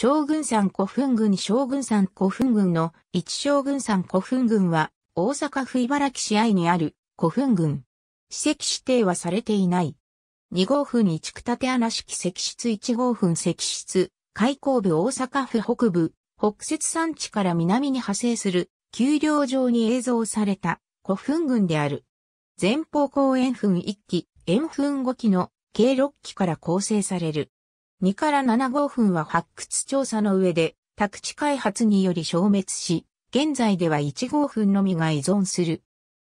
将軍山古墳群将軍山古墳群の一将軍山古墳群は大阪府茨城市愛にある古墳群。史跡指定はされていない。2号墳に区建穴式石室1号墳石室、開口部大阪府北部、北雪山地から南に派生する、丘陵上に映像された古墳群である。前方後円墳1基、円墳5基の計6基から構成される。2から7号分は発掘調査の上で宅地開発により消滅し、現在では1号墳のみが依存する。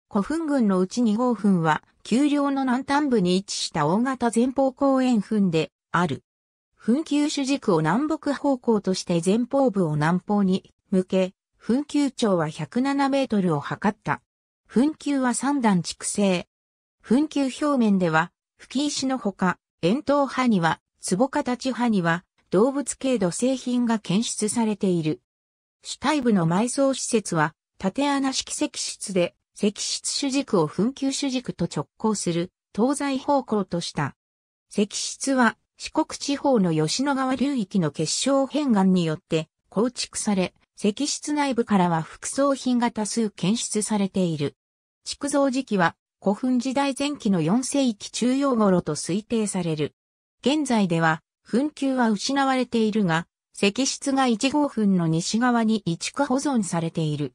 古墳群のうち2号墳は、丘陵の南端部に位置した大型前方公園墳である。墳丘主軸を南北方向として前方部を南方に向け、墳丘長は107メートルを測った。墳丘は3段築成。墳丘表面では、吹石のほか、円筒派には壺形派には動物系土製品が検出されている。主体部の埋葬施設は縦穴式石室で石室主軸を紛糾主軸と直行する東西方向とした。石室は四国地方の吉野川流域の結晶片岩によって構築され、石室内部からは副葬品が多数検出されている。築造時期は古墳時代前期の4世紀中央頃と推定される。現在では、墳丘は失われているが、石室が1号墳の西側に移築保存されている。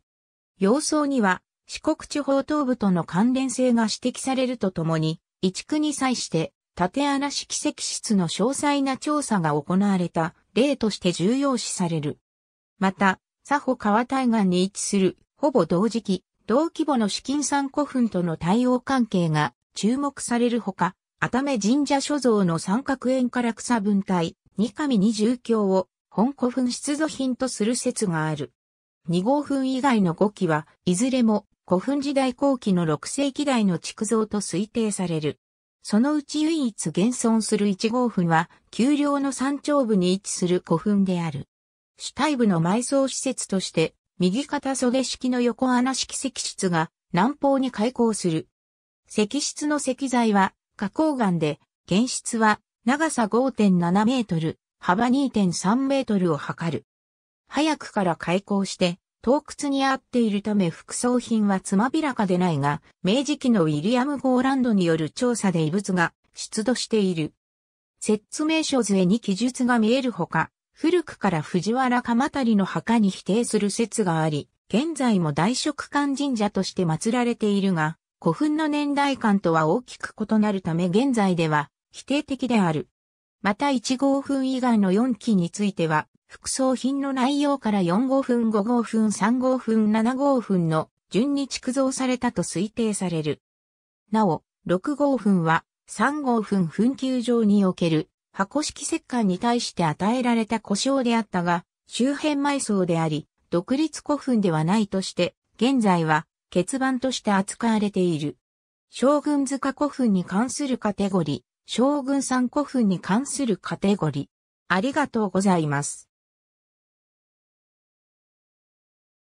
様相には、四国地方東部との関連性が指摘されるとともに、移築に際して、縦穴式石室の詳細な調査が行われた例として重要視される。また、佐保川対岸に位置する、ほぼ同時期、同規模の資金山古墳との対応関係が注目されるほか、熱目神社所蔵の三角円から草分体、二神二重教を本古墳出土品とする説がある。二号墳以外の五基は、いずれも古墳時代後期の六世紀代の築造と推定される。そのうち唯一現存する一号墳は、丘陵の山頂部に位置する古墳である。主体部の埋葬施設として、右肩袖式の横穴式石室が南方に開口する。石室の石材は花崗岩で、原質は長さ5.7メートル、幅2.3メートルを測る。早くから開港して、洞窟に合っているため副葬品はつまびらかでないが、明治期のウィリアム・ゴーランドによる調査で異物が出土している。説明書図絵に記述が見えるほか、古くから藤原鎌足の墓に否定する説があり、現在も大食館神社として祀られているが、古墳の年代間とは大きく異なるため現在では否定的である。また1号墳以外の4基については、副葬品の内容から4号墳、5号墳、3号墳、7号墳の順に築造されたと推定される。なお、6号墳は3号墳墳丘上における箱式石棺に対して与えられた故障であったが、周辺埋葬であり、独立古墳ではないとして、現在は欠番として扱われている。将軍塚古墳に関するカテゴリー、将軍山古墳に関するカテゴリー。ありがとうございます。